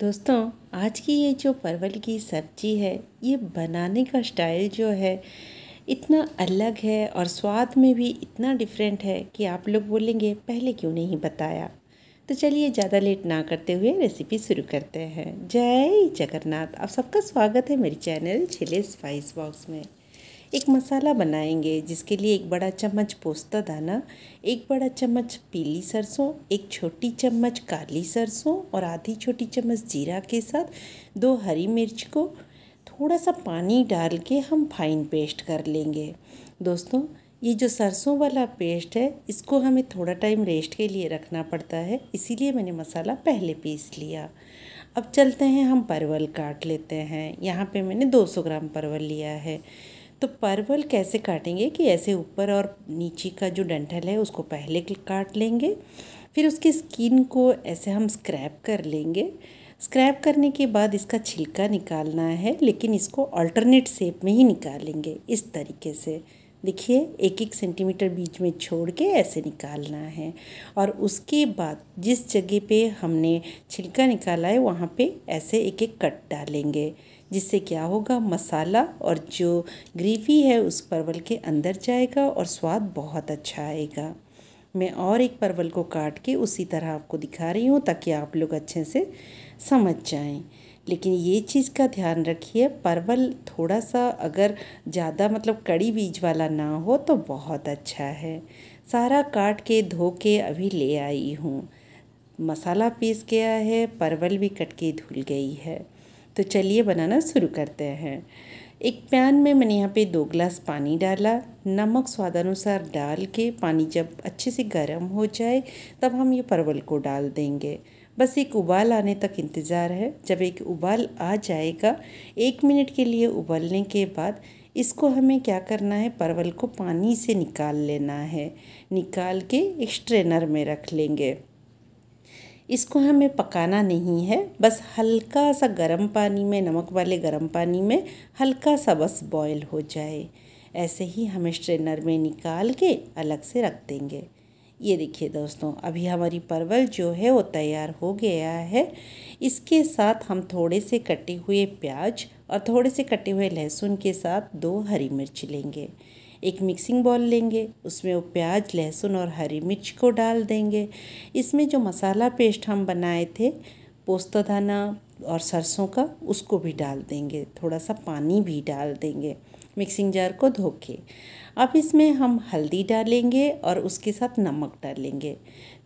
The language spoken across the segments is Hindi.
दोस्तों आज की ये जो परवल की सब्जी है ये बनाने का स्टाइल जो है इतना अलग है और स्वाद में भी इतना डिफरेंट है कि आप लोग बोलेंगे पहले क्यों नहीं बताया तो चलिए ज़्यादा लेट ना करते हुए रेसिपी शुरू करते हैं जय जगन्नाथ आप सबका स्वागत है मेरे चैनल छिले स्पाइस बॉक्स में एक मसाला बनाएंगे जिसके लिए एक बड़ा चम्मच पोस्ता दाना एक बड़ा चम्मच पीली सरसों एक छोटी चम्मच काली सरसों और आधी छोटी चम्मच जीरा के साथ दो हरी मिर्च को थोड़ा सा पानी डाल के हम फाइन पेस्ट कर लेंगे दोस्तों ये जो सरसों वाला पेस्ट है इसको हमें थोड़ा टाइम रेस्ट के लिए रखना पड़ता है इसीलिए मैंने मसाला पहले पीस लिया अब चलते हैं हम परवल काट लेते हैं यहाँ पे मैंने 200 ग्राम परवल लिया है तो परवल कैसे काटेंगे कि ऐसे ऊपर और नीचे का जो डंठल है उसको पहले काट लेंगे फिर उसकी स्किन को ऐसे हम स्क्रैप कर लेंगे स्क्रैप करने के बाद इसका छिलका निकालना है लेकिन इसको अल्टरनेट शेप में ही निकालेंगे इस तरीके से देखिए एक एक सेंटीमीटर बीच में छोड़ के ऐसे निकालना है और उसके बाद जिस जगह पे हमने छिलका निकाला है वहाँ पे ऐसे एक एक कट डालेंगे जिससे क्या होगा मसाला और जो ग्रेवी है उस परवल के अंदर जाएगा और स्वाद बहुत अच्छा आएगा मैं और एक परवल को काट के उसी तरह आपको दिखा रही हूँ ताकि आप लोग अच्छे से समझ जाएं लेकिन ये चीज़ का ध्यान रखिए परवल थोड़ा सा अगर ज़्यादा मतलब कड़ी बीज वाला ना हो तो बहुत अच्छा है सारा काट के धो के अभी ले आई हूँ मसाला पीस गया है परवल भी कट के धुल गई है तो चलिए बनाना शुरू करते हैं एक पैन में मैंने यहाँ पे दो ग्लास पानी डाला नमक स्वादानुसार डाल के पानी जब अच्छे से गर्म हो जाए तब हम ये परवल को डाल देंगे बस एक उबाल आने तक इंतज़ार है जब एक उबाल आ जाएगा एक मिनट के लिए उबलने के बाद इसको हमें क्या करना है परवल को पानी से निकाल लेना है निकाल के एक स्ट्रेनर में रख लेंगे इसको हमें पकाना नहीं है बस हल्का सा गर्म पानी में नमक वाले गर्म पानी में हल्का सा बस बॉयल हो जाए ऐसे ही हम स्ट्रेनर में निकाल के अलग से रख देंगे ये देखिए दोस्तों अभी हमारी परवल जो है वो तैयार हो गया है इसके साथ हम थोड़े से कटे हुए प्याज और थोड़े से कटे हुए लहसुन के साथ दो हरी मिर्च लेंगे एक मिक्सिंग बॉल लेंगे उसमें वो प्याज लहसुन और हरी मिर्च को डाल देंगे इसमें जो मसाला पेस्ट हम बनाए थे पोस्ता दाना और सरसों का उसको भी डाल देंगे थोड़ा सा पानी भी डाल देंगे मिक्सिंग जार को धो के अब इसमें हम हल्दी डालेंगे और उसके साथ नमक डालेंगे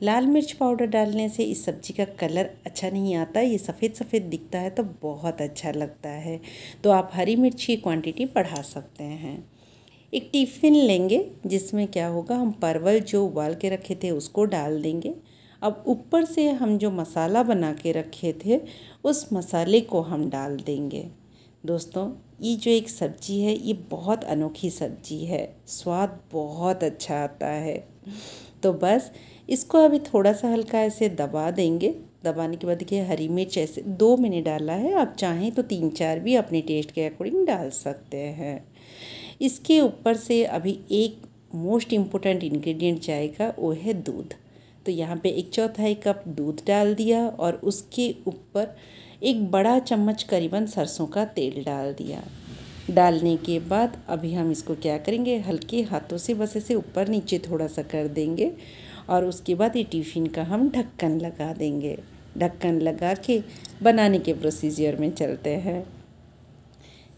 लाल मिर्च पाउडर डालने से इस सब्ज़ी का कलर अच्छा नहीं आता ये सफ़ेद सफ़ेद दिखता है तो बहुत अच्छा लगता है तो आप हरी मिर्च की क्वांटिटी बढ़ा सकते हैं एक टिफ़िन लेंगे जिसमें क्या होगा हम परवल जो उबाल के रखे थे उसको डाल देंगे अब ऊपर से हम जो मसाला बना के रखे थे उस मसाले को हम डाल देंगे दोस्तों ये जो एक सब्ज़ी है ये बहुत अनोखी सब्ज़ी है स्वाद बहुत अच्छा आता है तो बस इसको अभी थोड़ा सा हल्का ऐसे दबा देंगे दबाने के बाद देखिए हरी मिर्च ऐसे दो मैंने डाला है आप चाहें तो तीन चार भी अपने टेस्ट के अकॉर्डिंग डाल सकते हैं इसके ऊपर से अभी एक मोस्ट इम्पोर्टेंट इन्ग्रीडियंट जाएगा वो है दूध तो यहाँ पे एक चौथाई कप दूध डाल दिया और उसके ऊपर एक बड़ा चम्मच करीबन सरसों का तेल डाल दिया डालने के बाद अभी हम इसको क्या करेंगे हल्के हाथों से बस ऐसे ऊपर नीचे थोड़ा सा कर देंगे और उसके बाद ये टिफ़िन का हम ढक्कन लगा देंगे ढक्कन लगा के बनाने के प्रोसीजर में चलते हैं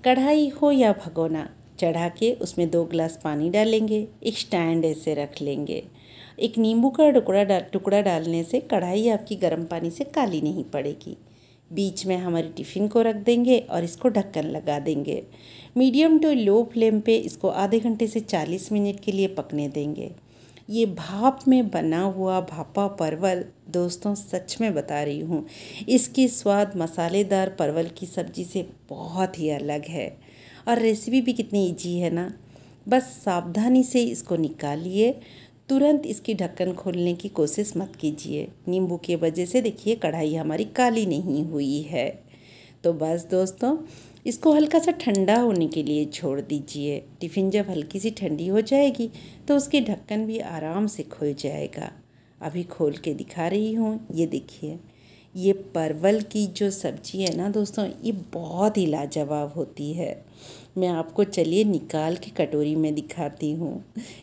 कढ़ाई हो या भगोना चढ़ा के उसमें दो गिलास पानी डालेंगे एक स्टैंड ऐसे रख लेंगे एक नींबू का टुकड़ा डाल टुकड़ा डालने से कढ़ाई आपकी गर्म पानी से काली नहीं पड़ेगी बीच में हमारी टिफ़िन को रख देंगे और इसको ढक्कन लगा देंगे मीडियम टू लो फ्लेम पे इसको आधे घंटे से 40 मिनट के लिए पकने देंगे ये भाप में बना हुआ भापा परवल दोस्तों सच में बता रही हूँ इसकी स्वाद मसालेदार परवल की सब्ज़ी से बहुत ही अलग है और रेसिपी भी कितनी ईजी है ना बस सावधानी से इसको निकालिए तुरंत इसकी ढक्कन खोलने की कोशिश मत कीजिए नींबू के वजह से देखिए कढ़ाई हमारी काली नहीं हुई है तो बस दोस्तों इसको हल्का सा ठंडा होने के लिए छोड़ दीजिए टिफ़िन जब हल्की सी ठंडी हो जाएगी तो उसकी ढक्कन भी आराम से खुल जाएगा अभी खोल के दिखा रही हूँ ये देखिए ये परवल की जो सब्ज़ी है ना दोस्तों ये बहुत ही लाजवाब होती है मैं आपको चलिए निकाल के कटोरी में दिखाती हूँ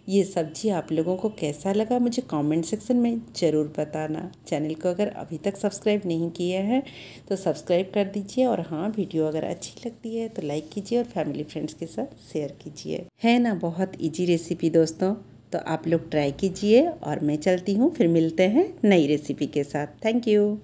ये सब्ज़ी आप लोगों को कैसा लगा मुझे कमेंट सेक्शन में ज़रूर बताना चैनल को अगर अभी तक सब्सक्राइब नहीं किया है तो सब्सक्राइब कर दीजिए और हाँ वीडियो अगर अच्छी लगती है तो लाइक कीजिए और फैमिली फ्रेंड्स के साथ शेयर कीजिए है ना बहुत ईजी रेसिपी दोस्तों तो आप लोग ट्राई कीजिए और मैं चलती हूँ फिर मिलते हैं नई रेसिपी के साथ थैंक यू